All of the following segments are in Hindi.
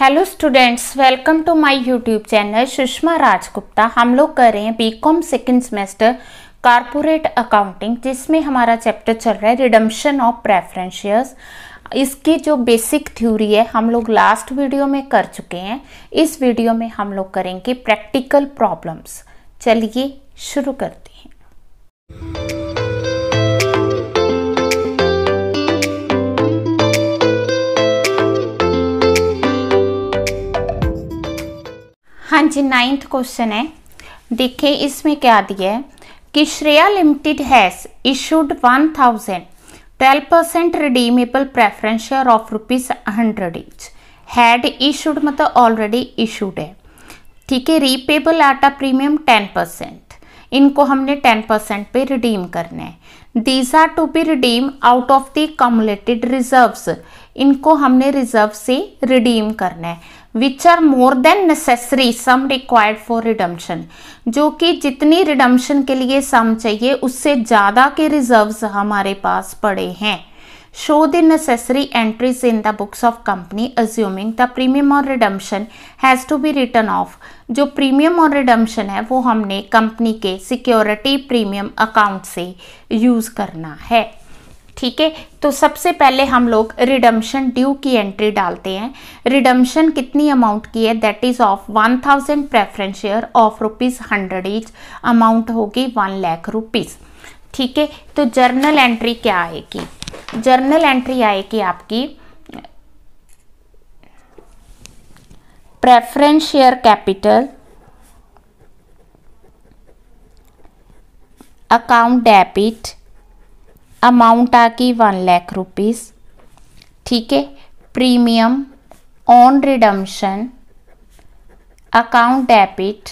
hello students welcome to my YouTube channel Sushma Rajgupta हम लोग कर रहे हैं BCom second semester corporate accounting जिसमें हमारा चैप्टर चल रहा है रिडम्शन ऑफ प्रेफरेंशियस इसकी जो बेसिक थ्योरी है हम लोग लास्ट वीडियो में कर चुके हैं इस वीडियो में हम लोग करेंगे प्रैक्टिकल प्रॉब्लम्स चलिए शुरू करते हैं हाँ जी नाइन्थ क्वेश्चन है देखिए इसमें क्या दिया है कि Shreya limited has issued one thousand twelve percent redeemable preference share of rupees hundred each had issued मतलब ऑलरेडी इशूड है ठीक है repayable at a premium ten percent इनको हमने टेन परसेंट पे रिडीम करना है these are to be redeem out of the cumulated reserves इनको हमने रिजर्व से रिडीम करना है which are more than necessary sum required for redemption जो कि जितनी रिडम्शन के लिए सम चाहिए उससे ज़्यादा के रिजर्व्स हमारे पास पड़े हैं show the necessary entries in the books of company assuming the premium और redemption has to be written off जो प्रीमियम और रिडम्शन है वो हमने कंपनी के सिक्योरिटी प्रीमियम अकाउंट से यूज़ करना है ठीक है तो सबसे पहले हम लोग रिडम्शन ड्यू की एंट्री डालते हैं रिडम्शन कितनी अमाउंट की है that is of one thousand preference share of rupees hundred is amount होगी वन लाख रुपीज़ ठीक है तो जर्नल एंट्री क्या आएगी जर्नल एंट्री आएगी आपकी preference share capital account debit amount आ गई वन लैख रुपीज़ ठीक है premium on redemption account debit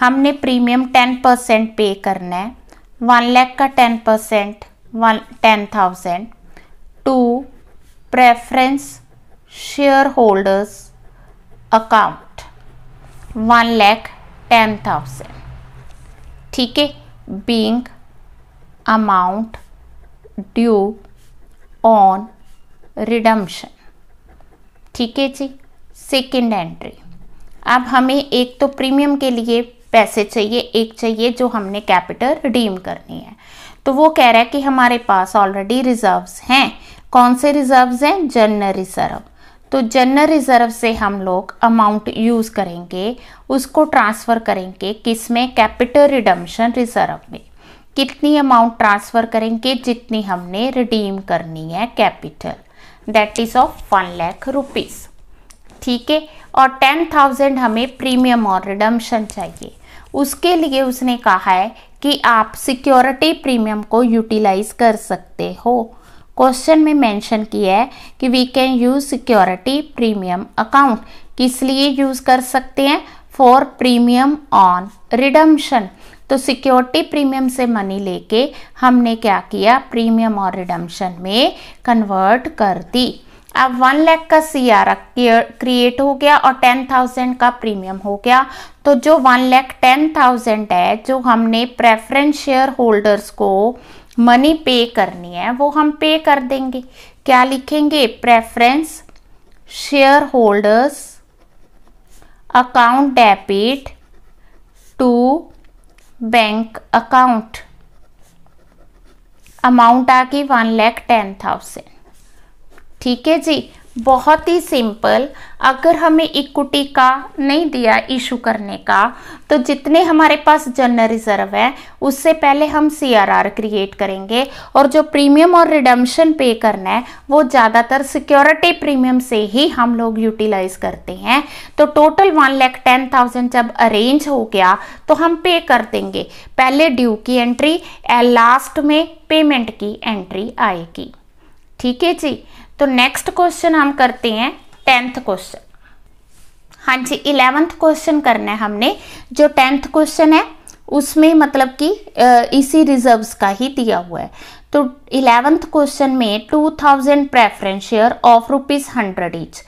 हमने प्रीमियम टेन परसेंट पे करना है वन लैख का ten percent one ten thousand to preference share holders account one lakh ten thousand ठीक है being amount due on redemption ठीक है जी सेकेंड एंट्री अब हमें एक तो प्रीमियम के लिए पैसे चाहिए एक चाहिए जो हमने कैपिटल रिडीम करनी है तो वो कह रहा है कि हमारे पास ऑलरेडी रिजर्व्स हैं कौन से रिजर्व्स हैं जनरल रिजर्व तो जनरल रिजर्व से हम लोग अमाउंट यूज़ करेंगे उसको ट्रांसफ़र करेंगे किस में कैपिटल रिडम्शन रिजर्व में कितनी अमाउंट ट्रांसफ़र करेंगे जितनी हमने रिडीम करनी है capital that is of one lakh rupees ठीक है और टेन थाउजेंड हमें प्रीमियम और रिडम्शन चाहिए उसके लिए उसने कहा है कि आप सिक्योरिटी प्रीमियम को यूटिलाइज कर सकते हो क्वेश्चन में मेंशन किया है कि we can use security premium account किस लिए यूज़ कर सकते हैं फॉर प्रीमियम ऑन रिडम्शन तो सिक्योरिटी प्रीमियम से मनी लेके हमने क्या किया प्रीमियम और रिडम्शन में कन्वर्ट कर दी अब वन लैख का सी आर क्रिएट हो गया और टेन थाउजेंड का प्रीमियम हो गया तो जो वन लैख टेन थाउजेंड है जो हमने प्रेफरेंस शेयर होल्डर्स को मनी पे करनी है वो हम पे कर देंगे क्या लिखेंगे preference share holders account debit to bank account amount आ गई वन लैख टेन थाउजेंड ठीक है जी बहुत ही सिंपल अगर हमें इक्विटी का नहीं दिया इशू करने का तो जितने हमारे पास जनरल रिजर्व है उससे पहले हम सीआरआर क्रिएट करेंगे और जो प्रीमियम और रिडम्शन पे करना है वो ज़्यादातर सिक्योरिटी प्रीमियम से ही हम लोग यूटिलाइज करते हैं तो total one lakh ten thousand जब अरेंज हो गया तो हम पे कर देंगे पहले ड्यू की एंट्री लास्ट में पेमेंट की एंट्री आएगी ठीक है जी तो नेक्स्ट क्वेश्चन हम करते हैं टेंथ क्वेश्चन हाँ जी इलेवंथ क्वेश्चन करना है हमने जो टेंथ क्वेश्चन है उसमें मतलब कि इसी रिजर्व्स का ही दिया हुआ है तो इलेवंथ क्वेश्चन में two thousand preference share of rupees hundred each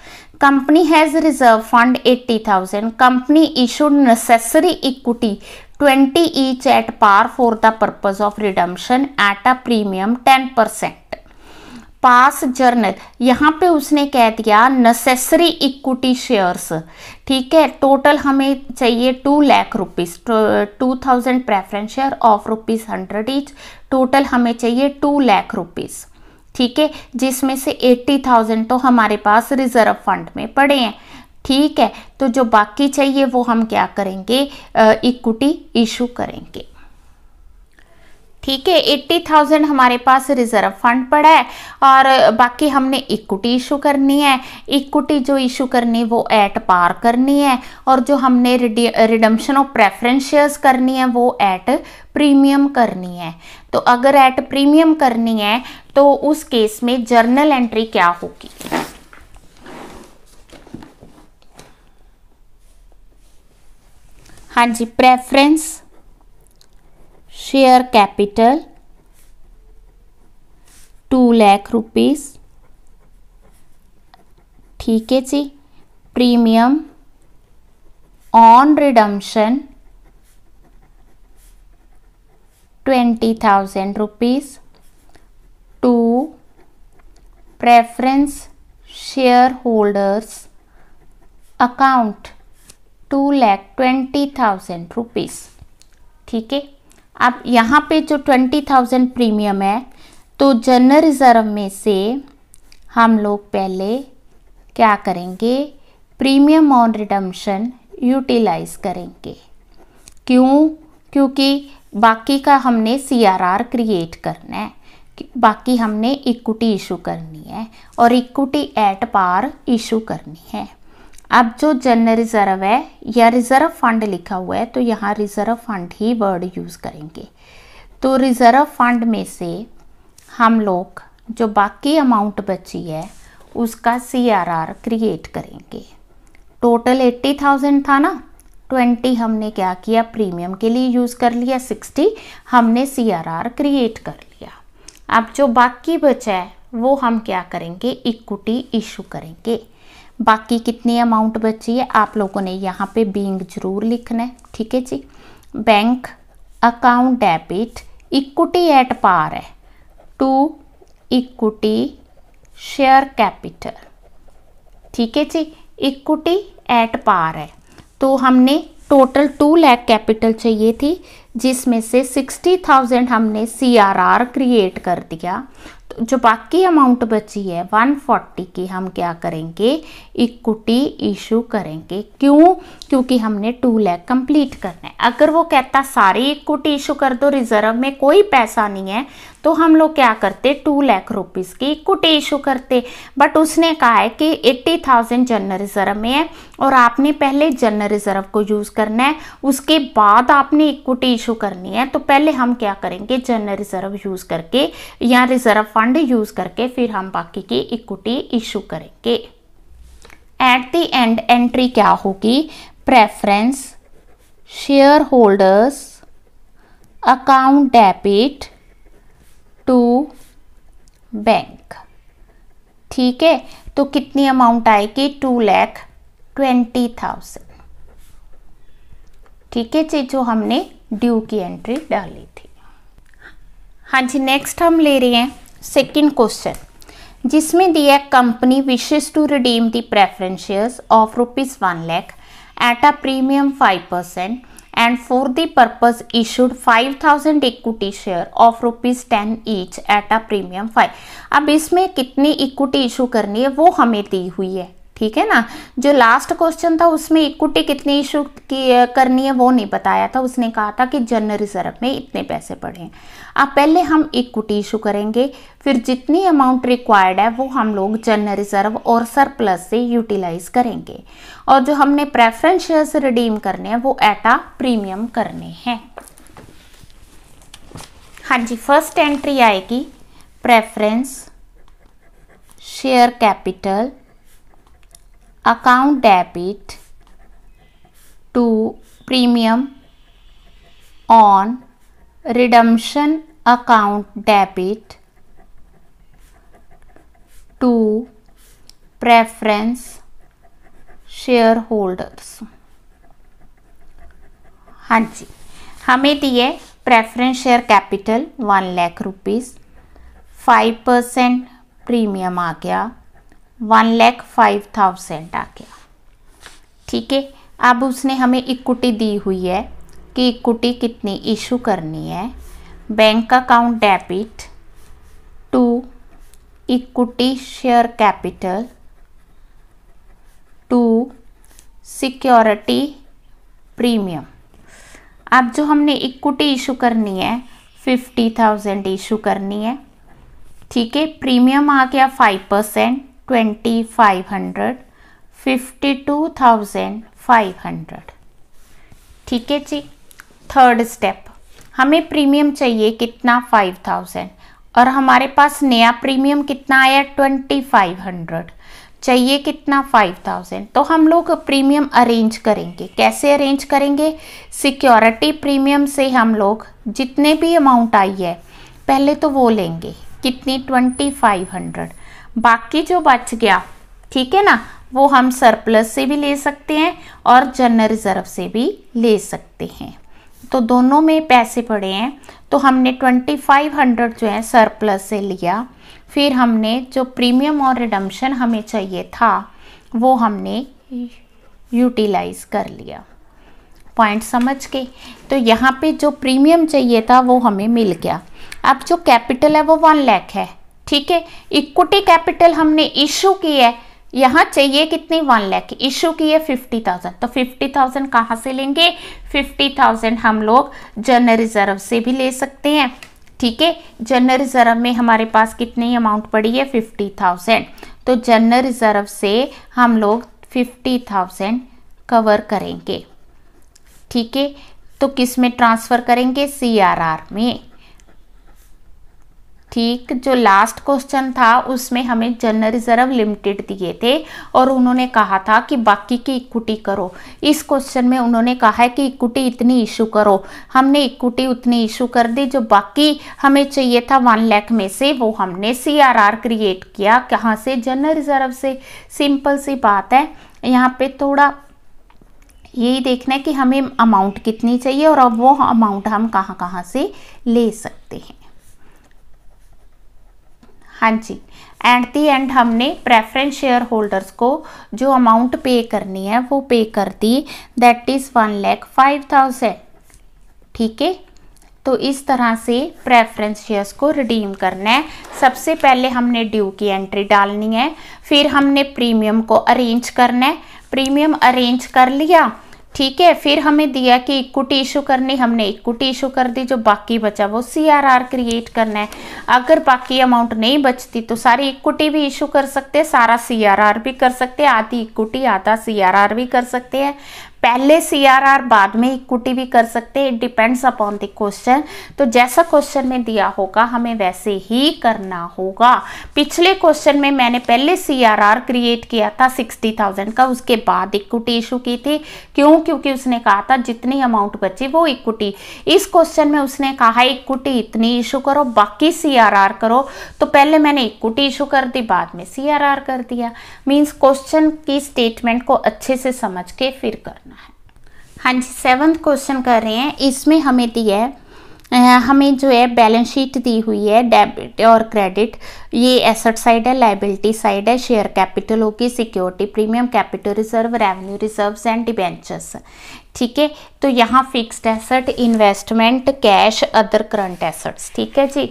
company has reserve fund eighty thousand company issued necessary equity twenty each at par for the purpose of redemption at a premium ten percent pass journal यहाँ पे उसने कह दिया नेसेसरी इक्विटी शेयर्स ठीक है टोटल हमें चाहिए two lakh rupees two thousand preference share of rupees hundred each total हमें चाहिए टू लैख रुपीज़ ठीक है जिसमें से एट्टी थाउजेंड तो हमारे पास रिजर्व फंड में पड़े हैं ठीक है तो जो बाकी चाहिए वो हम क्या करेंगे इक्विटी इशू करेंगे ठीक है एट्टी थाउजेंड हमारे पास रिजर्व फंड पड़ा है और बाकी हमने इक्विटी इशू करनी है इक्विटी जो इशू करनी वो एट पार करनी है और जो हमने रिडम्शन ऑफ प्रेफरेंस शेयर्स करनी है वो एट प्रीमियम करनी है तो अगर एट प्रीमियम करनी है तो उस केस में जर्नल एंट्री क्या होगी हाँ जी preference share capital two lakh rupees ठीक है जी premium on redemption twenty thousand rupees to preference share holders account two lakh twenty thousand rupees ठीक है आप यहाँ पे जो ट्वेंटी थाउजेंड प्रीमियम है तो जनरल रिज़र्व में से हम लोग पहले क्या करेंगे प्रीमियम ऑन रिडम्शन यूटिलाइज करेंगे क्यों क्योंकि बाकी का हमने सीआरआर क्रिएट करना है बाकी हमने इक्विटी इशू करनी है और इक्विटी एट पार इशू करनी है अब जो जनरल रिजर्व है या रिजर्व फंड लिखा हुआ है तो यहाँ रिजर्व फंड ही वर्ड यूज़ करेंगे तो रिजर्व फंड में से हम लोग जो बाकी अमाउंट बची है उसका सी आर आर क्रिएट करेंगे टोटल एट्टी थाउजेंड था ना ट्वेंटी हमने क्या किया प्रीमियम के लिए यूज़ कर लिया सिक्सटी हमने सी आर आर क्रिएट कर लिया अब जो बाकी बचा है वो हम क्या करेंगे इक्विटी इशू करेंगे बाकी कितनी अमाउंट बची है आप लोगों ने यहाँ पे बींग जरूर लिखना है ठीक है जी bank account debit equity at par है टू इक्विटी शेयर कैपिटल ठीक है जी इक्विटी एट पार है तो हमने टोटल टू लैख कैपिटल चाहिए थी जिसमें से सिक्सटी थाउजेंड हमने सी आर आर क्रिएट कर दिया तो जो बाकी अमाउंट बची है 140 की हम क्या करेंगे इक्विटी इशू करेंगे क्यों क्योंकि हमने टू लैख कंप्लीट करना है अगर वो कहता सारे इक्विटी इशू कर दो रिजर्व में कोई पैसा नहीं है तो हम लोग क्या करते टू लैख रुपीज़ की इक्विटी इशू करते बट उसने कहा है कि एट्टी थाउजेंड जनरल रिजर्व में है और आपने पहले जनरल रिजर्व को यूज़ करना है उसके बाद आपने इक्विटी इशू करनी है तो पहले हम क्या करेंगे जनरल रिजर्व यूज़ करके या रिजर्व फंड यूज़ करके फिर हम बाकी की इक्विटी इशू करेंगे एट द एंड एंट्री क्या होगी preference shareholders account debit to bank ठीक है तो कितनी अमाउंट आएगी टू लैख ट्वेंटी थाउजेंड ठीक है जी जो हमने ड्यू की एंट्री डाली थी हाँ जी नेक्स्ट हम ले रहे हैं सेकंड क्वेश्चन जिसमें दिया company wishes to redeem the preference of rupees one lakh at at a premium 5% and for the issued five thousand equity share of rupees ten each at a premium five अब इसमें कितनी इक्विटी इशू करनी है वो हमें दी हुई है ठीक है ना जो लास्ट क्वेश्चन था उसमें इक्विटी कितनी इशू की करनी है वो नहीं बताया था उसने कहा था कि जनरल रिजर्व में इतने पैसे पड़े अब पहले हम इक्विटी इशू करेंगे फिर जितनी अमाउंट रिक्वायर्ड है वो हम लोग जनरल रिजर्व और सरप्लस से यूटिलाइज करेंगे और जो हमने प्रेफरेंस शेयर्स रिडीम करने हैं वो एटा प्रीमियम करने हैं हाँ जी फर्स्ट एंट्री आएगी preference share capital account debit to premium on redemption account debit to preference shareholders हाँ जी हमें दिए preference share capital one lakh rupees five percent premium आ गया वन लैख फाइव थाउजेंड आ गया ठीक है अब उसने हमें इक्विटी दी हुई है कि इक्विटी कितनी इशू करनी है bank account debit to equity share capital to security premium अब जो हमने इक्विटी इशू करनी है फिफ्टी थाउजेंड इशू करनी है ठीक है प्रीमियम आ गया five percent twenty five hundred fifty two thousand five hundred ठीक है जी थर्ड स्टेप हमें प्रीमियम चाहिए कितना फाइव थाउजेंड और हमारे पास नया प्रीमियम कितना आया ट्वेंटी फाइव हंड्रेड चाहिए कितना फाइव थाउजेंड तो हम लोग प्रीमियम अरेंज करेंगे कैसे अरेंज करेंगे सिक्योरिटी प्रीमियम से हम लोग जितने भी अमाउंट आई है पहले तो वो लेंगे कितनी ट्वेंटी फाइव हंड्रेड बाकी जो बच गया ठीक है ना वो हम सरप्लस से भी ले सकते हैं और जनरल रिजर्व से भी ले सकते हैं तो दोनों में पैसे पड़े हैं तो हमने 2500 जो है सरप्लस से लिया फिर हमने जो प्रीमियम और रिडम्शन हमें चाहिए था वो हमने यूटिलाइज कर लिया पॉइंट समझ के तो यहाँ पे जो प्रीमियम चाहिए था वो हमें मिल गया अब जो कैपिटल है वो वन लैख है ठीक है इक्विटी कैपिटल हमने इशू की है यहाँ चाहिए कितनी वन लैख इशू की है फिफ्टी थाउजेंड तो फिफ्टी थाउजेंड कहाँ से लेंगे फिफ्टी थाउजेंड हम लोग जनरल रिजर्व से भी ले सकते हैं ठीक है जनरल रिजर्व में हमारे पास कितनी अमाउंट पड़ी है फिफ्टी थाउजेंड तो जनरल रिजर्व से हम लोग फिफ्टी थाउजेंड कवर करेंगे ठीक है तो किस में ट्रांसफ़र करेंगे आर में ठीक जो लास्ट क्वेश्चन था उसमें हमें जनरल रिजर्व लिमिटेड दिए थे और उन्होंने कहा था कि बाकी की इक्विटी करो इस क्वेश्चन में उन्होंने कहा है कि इक्विटी इतनी इशू करो हमने इक्विटी उतनी इशू कर दी जो बाकी हमें चाहिए था वन लैख में से वो हमने सी आर आर क्रिएट किया कहाँ से जनरल रिजर्व से सिंपल सी बात है यहाँ पे थोड़ा यही देखना है कि हमें अमाउंट कितनी चाहिए और अब वो अमाउंट हम कहाँ कहाँ से ले सकते हैं हाँ जी एट दी एंड हमने प्रेफरेंस शेयर होल्डर्स को जो अमाउंट पे करनी है वो पे कर दी that is one lakh five thousand ठीक है तो इस तरह से प्रेफरेंस शेयर्स को रिडीम करना है सबसे पहले हमने ड्यू की एंट्री डालनी है फिर हमने प्रीमियम को अरेंज करना है प्रीमियम अरेंज कर लिया ठीक है फिर हमें दिया कि इक्विटी इशू करनी हमने इक्विटी इशू कर दी जो बाकी बचा वो सीआरआर क्रिएट करना है अगर बाकी अमाउंट नहीं बचती तो सारी इक्विटी भी इशू कर सकते हैं सारा सीआरआर भी कर सकते हैं आधी इक्विटी आधा सीआरआर भी कर सकते हैं पहले सी आर आर बाद में इक्विटी भी कर सकते हैं it depends upon the question तो जैसा क्वेश्चन में दिया होगा हमें वैसे ही करना होगा पिछले क्वेश्चन में मैंने पहले सी आर आर क्रिएट किया था सिक्सटी थाउजेंड का उसके बाद इक्विटी इशू की थी क्यों क्योंकि उसने कहा था जितनी अमाउंट बची वो इक्विटी इस क्वेश्चन में उसने कहा इक्विटी इतनी इशू करो बाकी सी आर आर करो तो पहले मैंने इक्विटी इशू कर दी बाद में सी आर आर कर दिया मीन्स क्वेश्चन की स्टेटमेंट को अच्छे से समझ के फिर करना हाँ जी सेवन्थ क्वेश्चन कर रहे हैं इसमें हमें दिया है हमें जो है बैलेंस शीट दी हुई है डेबिट और क्रेडिट ये एसेट साइड है लाइबिलिटी साइड है शेयर कैपिटल होगी security premium capital reserve revenue reserves and debentures ठीक है तो यहाँ fixed asset investment cash other current assets ठीक है जी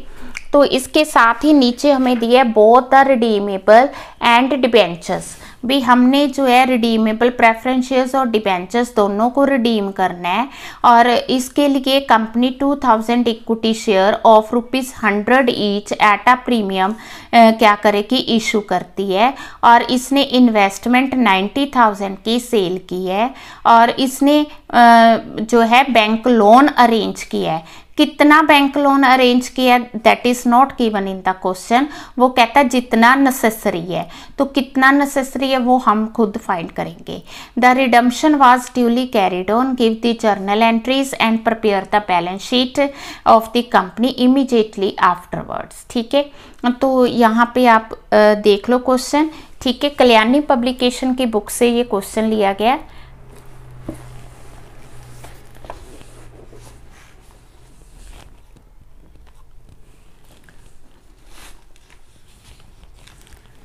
तो इसके साथ ही नीचे हमें दिया है both the redeemable and debentures भी हमने जो है रिडीमेबल प्रेफरेंशियस और डिबेंचर्स दोनों को रिडीम करना है और इसके लिए company 2000 equity share of rupees hundred each at a premium क्या करे कि इशू करती है और इसने इन्वेस्टमेंट 90,000 की सेल की है और इसने जो है बैंक लोन अरेंज किया है कितना बैंक लोन अरेंज किया that is not given in the question वो कहता है जितना नेसेसरी है तो कितना नेसेसरी है वो हम खुद फाइंड करेंगे the redemption was duly carried on give the journal entries and prepare the balance sheet of the company immediately afterwards ठीक है तो यहाँ पे आप देख लो क्वेश्चन ठीक है कल्याणी पब्लिकेशन की बुक से ये क्वेश्चन लिया गया है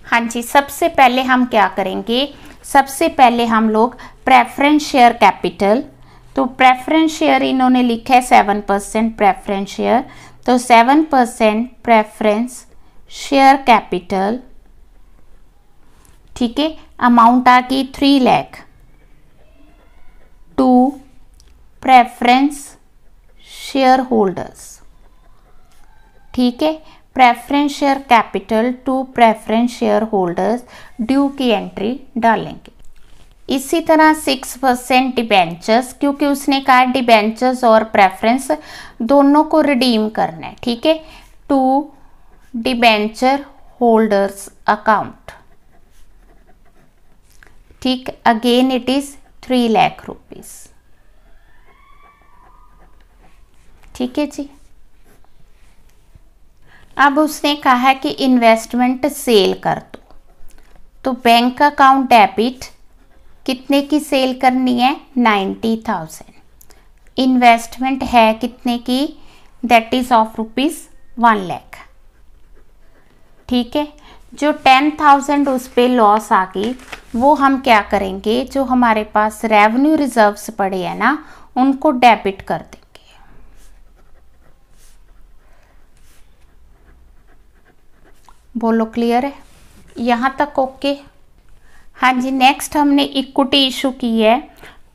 हाँ जी सबसे पहले हम क्या करेंगे सबसे पहले हम लोग प्रेफरेंस शेयर कैपिटल तो प्रेफरेंस शेयर इन्होंने लिखा है सेवन परसेंट प्रेफरेंस शेयर तो seven percent preference share capital ठीक है अमाउंट आ गई three lakh to preference share holders ठीक है preference share capital to preference share holders due की एंट्री डालेंगे इसी तरह सिक्स परसेंट डिबेंचर्स क्योंकि उसने कहा डिबेंचर्स और प्रेफरेंस दोनों को रिडीम करना है ठीक है टू डिबेंचर होल्डर्स अकाउंट ठीक again it is three lakh rupees ठीक है जी अब उसने कहा है कि इन्वेस्टमेंट सेल कर दो तो बैंक अकाउंट डेबिट कितने की सेल करनी है नाइन्टी थाउजेंड इन्वेस्टमेंट है कितने की that is of rupees one lakh ठीक है जो टेन थाउजेंड उस पर लॉस आ गई वो हम क्या करेंगे जो हमारे पास रेवेन्यू रिजर्व्स पड़े हैं ना उनको डेबिट कर देंगे बोलो क्लियर है यहाँ तक ओके हाँ जी नेक्स्ट हमने इक्विटी इशू की है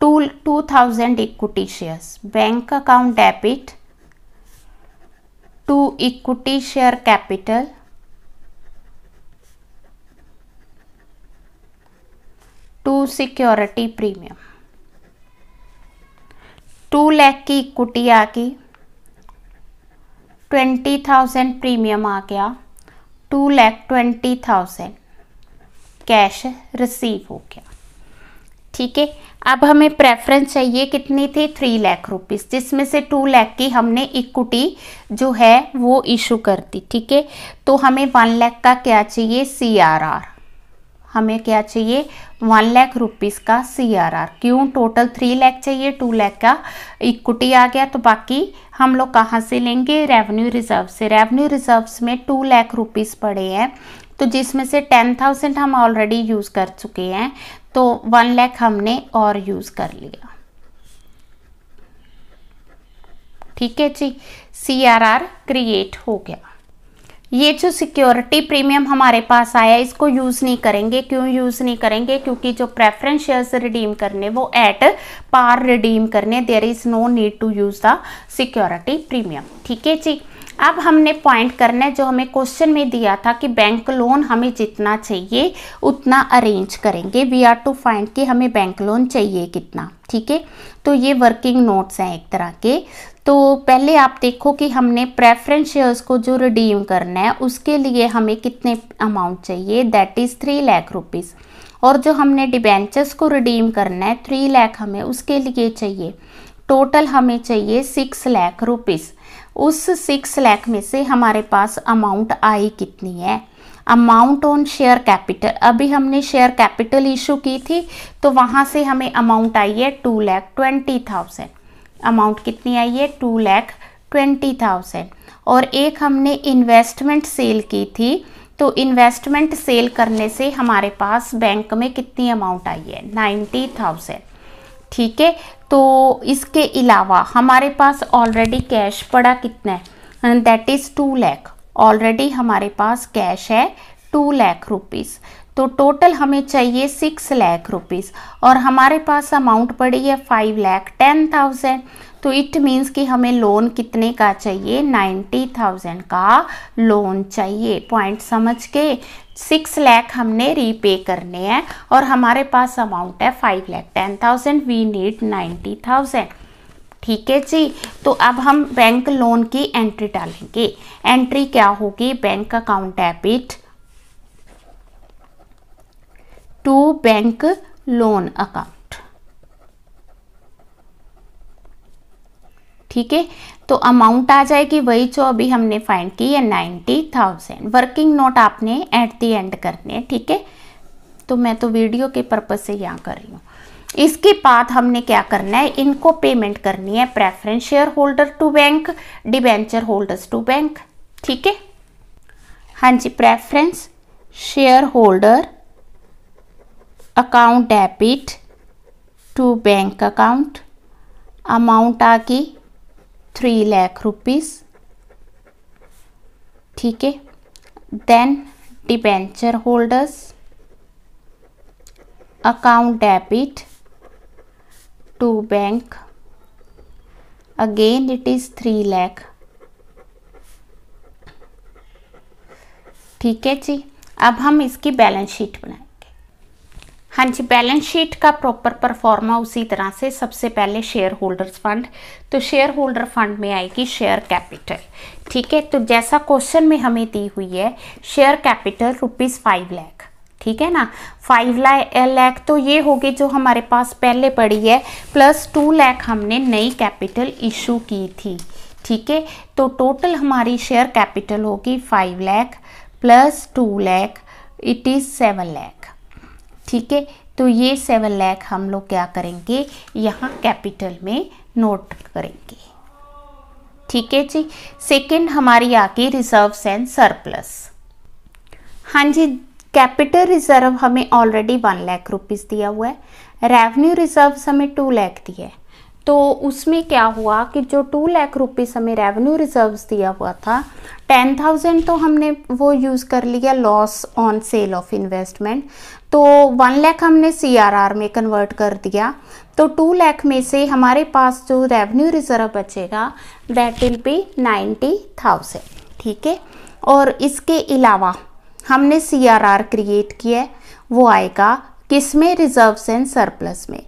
to two thousand equity shares bank account debit to equity share capital to security premium two lakh की इक्विटी आ गई ट्वेंटी थाउजेंड प्रीमियम आ गया two lakh twenty thousand cash receive हो गया ठीक है अब हमें प्रेफरेंस चाहिए कितनी थी थ्री लाख रुपीस जिसमें से टू लाख की हमने इक्विटी जो है वो इशू कर दी ठीक है तो हमें वन लाख का क्या चाहिए सी आर आर हमें क्या चाहिए वन लाख रुपीज़ का सीआरआर क्यों टोटल थ्री लाख चाहिए टू लाख का इक्विटी आ गया तो बाकी हम लोग कहाँ से लेंगे रेवेन्यू रिजर्व से रेवेन्यू रिजर्व्स में टू लाख रुपीज़ पड़े हैं तो जिसमें से टेन थाउजेंड हम ऑलरेडी यूज़ कर चुके हैं तो वन लाख हमने और यूज़ कर लिया ठीक है जी सी आर आर क्रिएट हो गया ये जो सिक्योरिटी प्रीमियम हमारे पास आया इसको यूज़ नहीं करेंगे क्यों यूज़ नहीं करेंगे क्योंकि जो प्रेफरेंस शेयर्स रिडीम करने वो एट पार रिडीम करने there is no need to use the security premium ठीक है जी अब हमने पॉइंट करना है जो हमें क्वेश्चन में दिया था कि बैंक लोन हमें जितना चाहिए उतना अरेंज करेंगे वी आर टू फाइंड कि हमें बैंक लोन चाहिए कितना ठीक है तो ये वर्किंग नोट्स हैं एक तरह के तो पहले आप देखो कि हमने प्रेफरेंस शेयर्स को जो रिडीम करना है उसके लिए हमें कितने अमाउंट चाहिए that is three lakh rupees और जो हमने डिबेंचर्स को रिडीम करना है थ्री लाख हमें उसके लिए चाहिए टोटल हमें चाहिए सिक्स लाख रुपीज़ उस सिक्स लाख में से हमारे पास अमाउंट आई कितनी है अमाउंट ऑन शेयर कैपिटल अभी हमने शेयर कैपिटल इशू की थी तो वहाँ से हमें अमाउंट आई है two lakh twenty thousand amount कितनी आई है टू लैख ट्वेंटी थाउजेंड और एक हमने इन्वेस्टमेंट सेल की थी तो इन्वेस्टमेंट सेल करने से हमारे पास बैंक में कितनी अमाउंट आई है नाइन्टी थाउजेंड ठीक है तो इसके अलावा हमारे पास ऑलरेडी कैश पड़ा कितना है that is two lakh already हमारे पास कैश है टू लैख रुपीज़ तो टोटल हमें चाहिए सिक्स लैख रुपीज़ और हमारे पास अमाउंट पड़ी है फाइव लैख टेन थाउजेंड तो इट मीन्स कि हमें लोन कितने का चाहिए नाइन्टी थाउजेंड का लोन चाहिए पॉइंट समझ के सिक्स लैख हमने रीपे करने हैं और हमारे पास अमाउंट है five lakh ten thousand we need ninety thousand ठीक है जी तो अब हम बैंक लोन की एंट्री डालेंगे एंट्री क्या होगी bank account debit to bank loan account ठीक है तो अमाउंट आ जाएगी वही जो अभी हमने फाइंड की है नाइन्टी थाउजेंड वर्किंग नोट आपने एट दी एंड करने हैं ठीक है तो मैं तो वीडियो के पर्पज से यहाँ कर रही हूँ इसके बाद हमने क्या करना है इनको पेमेंट करनी है preference share holder to bank debenture holders to bank ठीक है हाँ जी preference share holder account debit to bank account amount आ गई थ्री लैख रुपीज़ ठीक है then debenture holders account debit to bank again it is three lakh ठीक है जी अब हम इसकी बैलेंस शीट बनाए हाँ जी बैलेंस शीट का प्रॉपर परफॉर्मा उसी तरह से सबसे पहले शेयर होल्डर्स फंड तो शेयर होल्डर फंड में आएगी शेयर कैपिटल ठीक है तो जैसा क्वेश्चन में हमें दी हुई है share capital rupees five lakh ठीक है ना फाइव लैख eh, तो ये होगी जो हमारे पास पहले पड़ी है प्लस टू लैख हमने नई कैपिटल इशू की थी ठीक है तो टोटल हमारी शेयर कैपिटल होगी five lakh plus two lakh it is seven lakh ठीक है तो ये सेवन लैख हम लोग क्या करेंगे यहाँ कैपिटल में नोट करेंगे ठीक है जी सेकेंड हमारी आ गई रिजर्व एंड सरप्लस हाँ जी कैपिटल रिजर्व हमें ऑलरेडी वन लाख रुपीज़ दिया हुआ है रेवेन्यू रिजर्व हमें टू लाख दिया है तो उसमें क्या हुआ कि जो टू लाख रुपीज़ हमें रेवेन्यू रिजर्व्स दिया हुआ था टेन थाउजेंड तो हमने वो यूज़ कर लिया loss on sale of investment तो वन लैख हमने आर में कन्वर्ट कर दिया तो टू लैख में से हमारे पास जो रेवेन्यू रिजर्व बचेगा that will be ninety thousand ठीक है और इसके अलावा हमने सी आर आर क्रिएट किया वो आएगा किस में रिजर्व्स एंड सरप्लस में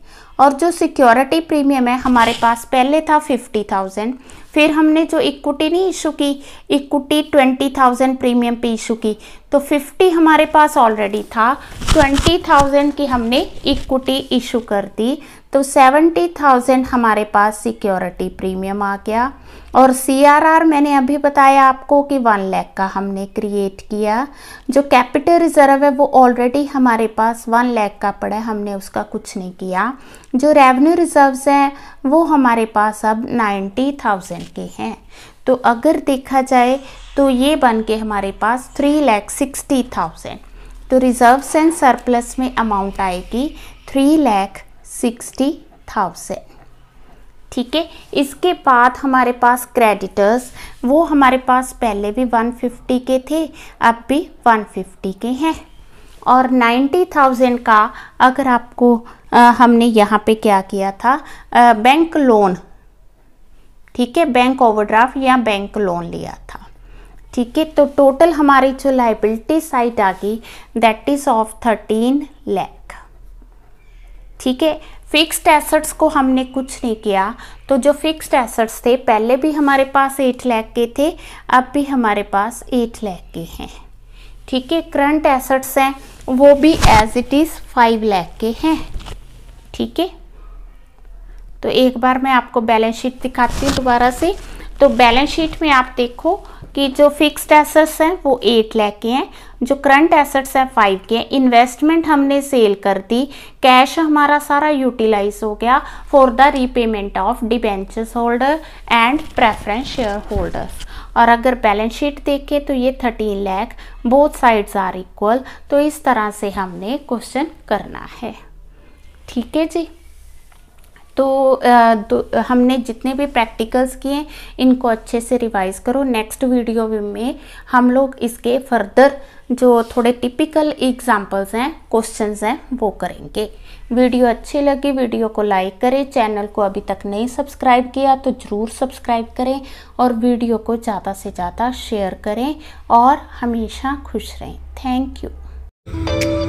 और जो सिक्योरिटी प्रीमियम है हमारे पास पहले था फिफ्टी थाउजेंड फिर हमने जो इक्विटी नहीं इशू की इक्विटी ट्वेंटी थाउजेंड प्रीमियम पे इशू की तो फिफ्टी हमारे पास ऑलरेडी था ट्वेंटी थाउजेंड की हमने इक्विटी इशू कर दी तो सेवेंटी थाउजेंड हमारे पास सिक्योरिटी प्रीमियम आ गया और आर मैंने अभी बताया आपको कि वन लैख का हमने क्रिएट किया जो कैपिटल रिजर्व है वो ऑलरेडी हमारे पास वन लैख का पड़ा है हमने उसका कुछ नहीं किया जो रेवेन्यू रिजर्व्स हैं वो हमारे पास अब नाइन्टी थाउजेंड के हैं तो अगर देखा जाए तो ये बन के हमारे पास थ्री लैख सिक्सटी थाउजेंड तो रिजर्व्स एंड सरप्लस में अमाउंट आएगी थ्री लैख सिक्सटी थाउजेंड ठीक है इसके बाद हमारे पास क्रेडिटर्स वो हमारे पास पहले भी 150 के थे अब भी 150 के हैं और 90,000 का अगर आपको आ, हमने यहाँ पे क्या किया था आ, बैंक लोन ठीक है बैंक ओवरड्राफ्ट या बैंक लोन लिया था ठीक है तो टोटल हमारी जो लाइबिलिटी साइट आ गई that is of thirteen lakh ठीक है फिक्स्ड एसेट्स को हमने कुछ नहीं किया तो जो फिक्स्ड एसेट्स थे पहले भी हमारे पास एट लैख के थे अब भी हमारे पास एट लैख के हैं ठीक है करंट एसेट्स हैं वो भी as it is five lakh के हैं ठीक है तो एक बार मैं आपको बैलेंस शीट दिखाती हूँ दोबारा से तो बैलेंस शीट में आप देखो कि जो फिक्स्ड एसेट्स हैं वो एट लैख के हैं जो करंट एसेट्स हैं फाइव के हैं इन्वेस्टमेंट हमने सेल कर दी कैश हमारा सारा यूटिलाइज हो गया for the repayment of debentures holder and preference share holders और अगर बैलेंस शीट देखें तो ये thirteen lakh both sides are equal तो इस तरह से हमने क्वेश्चन करना है ठीक है जी तो, तो हमने जितने भी प्रैक्टिकल्स किए इनको अच्छे से रिवाइज करो नेक्स्ट वीडियो में हम लोग इसके फर्दर जो थोड़े टिपिकल एग्जाम्पल्स हैं क्वेश्चंस हैं वो करेंगे वीडियो अच्छी लगी वीडियो को लाइक करें चैनल को अभी तक नहीं सब्सक्राइब किया तो ज़रूर सब्सक्राइब करें और वीडियो को ज़्यादा से ज़्यादा शेयर करें और हमेशा खुश रहें थैंक यू